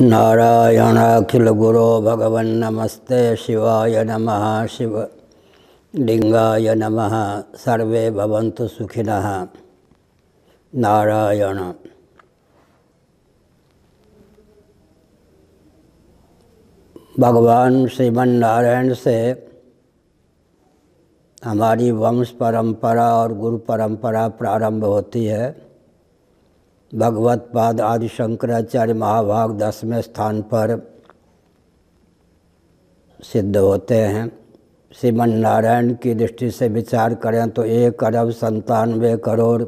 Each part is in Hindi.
नारायण अखिल गुरो भगवन नमस्ते शिवाय नम शिव लिंगा नम सर्वे सुखिन नारायण भगवान श्रीमन नारायण से हमारी वंश परंपरा और गुरु परंपरा प्रारंभ होती है भगवत पाद आदि शंकराचार्य महाभाग दसवें स्थान पर सिद्ध होते हैं श्रीमन नारायण की दृष्टि से विचार करें तो एक अरब संतानवे करोड़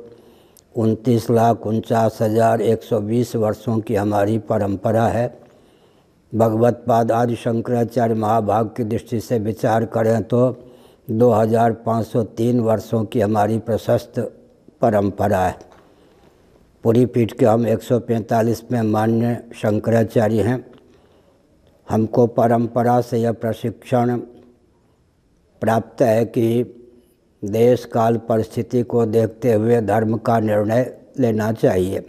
उनतीस लाख उनचास हज़ार एक सौ बीस वर्षों की हमारी परंपरा है भगवत पाद आदि शंकराचार्य महाभाग की दृष्टि से विचार करें तो 2503 वर्षों की हमारी प्रशस्त परंपरा है पूरी पीठ के हम 145 में मान्य शंकराचार्य हैं हमको परंपरा से यह प्रशिक्षण प्राप्त है कि देश काल परिस्थिति को देखते हुए धर्म का निर्णय लेना चाहिए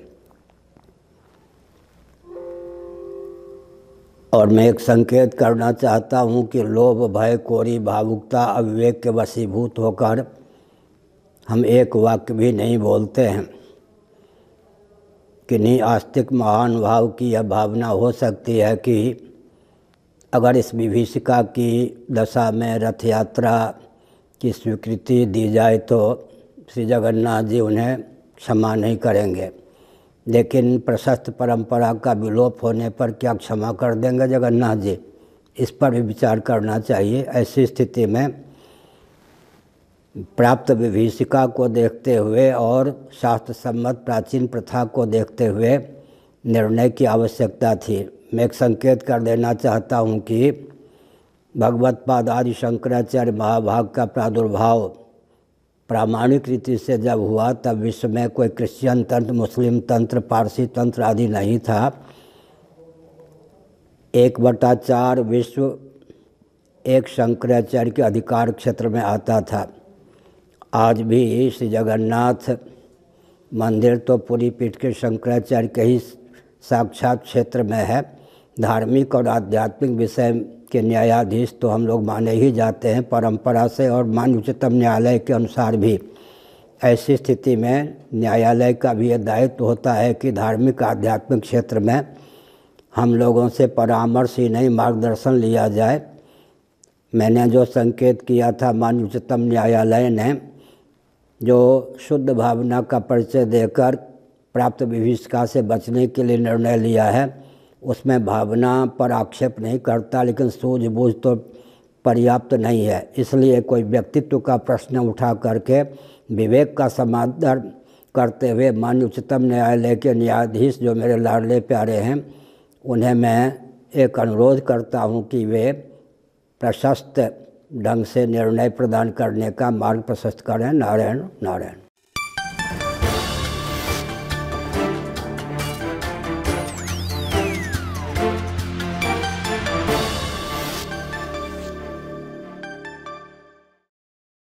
और मैं एक संकेत करना चाहता हूँ कि लोभ भय कोरी भावुकता अविवेक के वशीभूत होकर हम एक वाक्य भी नहीं बोलते हैं किन्हीं आस्तिक महानुभाव की यह भावना हो सकती है कि अगर इस विभीषिका की दशा में रथ यात्रा की स्वीकृति दी जाए तो श्री जगन्नाथ जी उन्हें क्षमा नहीं करेंगे लेकिन प्रशस्त परंपरा का विलोप होने पर क्या क्षमा कर देंगे जगन्नाथ जी इस पर भी विचार करना चाहिए ऐसी स्थिति में प्राप्त विभीषिका को देखते हुए और शास्त्र सम्मत प्राचीन प्रथा को देखते हुए निर्णय की आवश्यकता थी मैं एक संकेत कर देना चाहता हूँ कि भगवत पाद आदि शंकराचार्य महाभाग का प्रादुर्भाव प्रामाणिक रीति से जब हुआ तब विश्व में कोई क्रिश्चियन तंत्र मुस्लिम तंत्र पारसी तंत्र आदि नहीं था एक बटा चार विश्व एक शंकराचार्य के अधिकार क्षेत्र में आता था आज भी श्री जगन्नाथ मंदिर तो पूरी पीठ के शंकराचार्य के ही साक्षात क्षेत्र में है धार्मिक और आध्यात्मिक विषय के न्यायाधीश तो हम लोग माने ही जाते हैं परंपरा से और मान उच्चतम न्यायालय के अनुसार भी ऐसी स्थिति में न्यायालय का भी यह दायित्व होता है कि धार्मिक आध्यात्मिक क्षेत्र में हम लोगों से परामर्श ही नहीं मार्गदर्शन लिया जाए मैंने जो संकेत किया था मान उच्चतम न्यायालय ने जो शुद्ध भावना का परिचय देकर प्राप्त विभिषिका से बचने के लिए निर्णय लिया है उसमें भावना पर आक्षेप नहीं करता लेकिन सूझबूझ तो पर्याप्त नहीं है इसलिए कोई व्यक्तित्व का प्रश्न उठा करके विवेक का समाधान करते हुए मान्य उच्चतम न्यायालय के न्यायाधीश जो मेरे लाडले प्यारे हैं उन्हें मैं एक अनुरोध करता हूँ कि वे प्रशस्त ढंग से निर्णय प्रदान करने का मार्ग प्रशस्त करें नारायण नारायण